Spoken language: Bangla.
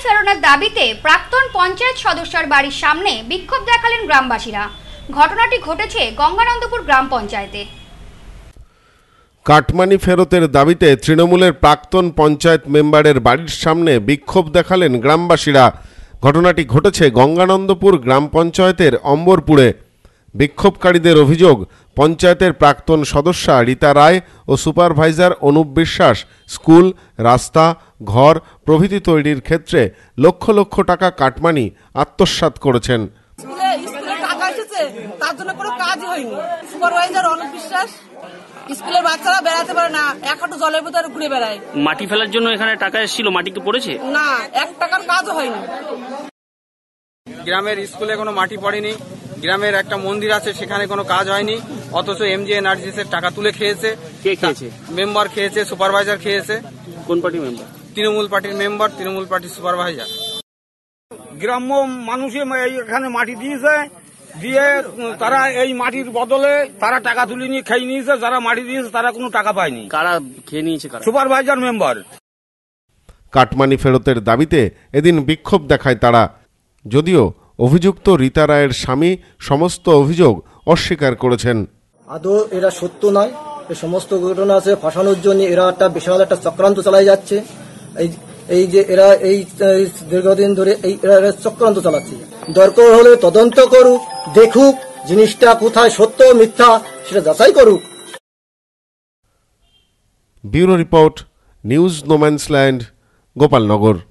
বাড়ি ফেরানোর দাবিতে প্রাক্তন পঞ্চায়েত সদস্যর বাড়ির সামনে বিক্ষোভ দেখালেন গ্রামবাসীরা ঘটনাটি ঘটেছে গঙ্গানন্দপুর গ্রাম পঞ্চায়েতে কাটমানি ফেরতের দাবিতে তৃণমূলের প্রাক্তন পঞ্চায়েত মেম্বারের বাড়ির সামনে বিক্ষোভ দেখালেন গ্রামবাসীরা ঘটনাটি ঘটেছে গঙ্গানন্দপুর গ্রাম পঞ্চায়েতের অম্বরপুরে বিক্ষোভকারীদের অভিযোগ পঞ্চায়েতের প্রাক্তন সদস্যা রীতা রায় ও সুপারভাইজার অনুপ বিশ্বাস স্কুল রাস্তা ঘর প্রভৃতি তৈরির ক্ষেত্রে লক্ষ লক্ষ টাকা কাটমানি আত্মসাত করেছেন তার জন্য কোনো কাজ হয়নি সুপারভাইজার অনুপ বিশ্বাস স্কুলের বাচ্চারা বেড়াতে পারে না জলের ভিতরে ঘুরে বেড়ায় মাটি ফেলার জন্য এখানে টাকা এসেছিল মাটি কি পড়েছে না এক টাকার হয়নি গ্রামের স্কুলে কোনো মাটি পড়েনি গ্রামের একটা মন্দির আছে সেখানে কোনো কাজ হয়নি অথচ এম জি এর টাকা তুলে খেয়েছে কে খেয়েছে মেম্বার খেয়েছে সুপারভাইজার খেয়েছে কোন পার্টি মেম্বার তৃণমূল পার্টির মেম্বার তৃণমূল পার্টির সুপারভাইজার গ্রাম্য মানুষে এখানে মাটি দিয়েছে দিয়ে তারা এই মাটির বদলে তারা টাকা তুলে নিয়ে খেয়ে নিয়েছে যারা মাটি দিয়েছে তারা কোনো টাকা পায়নি কারা খেয়ে নিয়েছে সুপারভাইজার মেম্বার কাটমানি ফেরতের দাবিতে এদিন বিক্ষোভ দেখায় তারা যদিও অভিযুক্ত রীতা রায়ের স্বামী সমস্ত অভিযোগ অস্বীকার করেছেন আদৌ এরা সত্য নয় এই সমস্ত ঘটনা আছে ফাঁসানোর জন্য এরা একটা বিশাল একটা চক্রান্ত চালাই যাচ্ছে এই এই যে এরা এই দীর্ঘদিন ধরে এই এরা চক্রান্ত চালাচ্ছে দরকার হলে তদন্ত করুক দেখুক জিনিসটা কোথায় সত্য মিথ্যা সেটা যাচাই করুক bureau report news no man's land Gopalnagar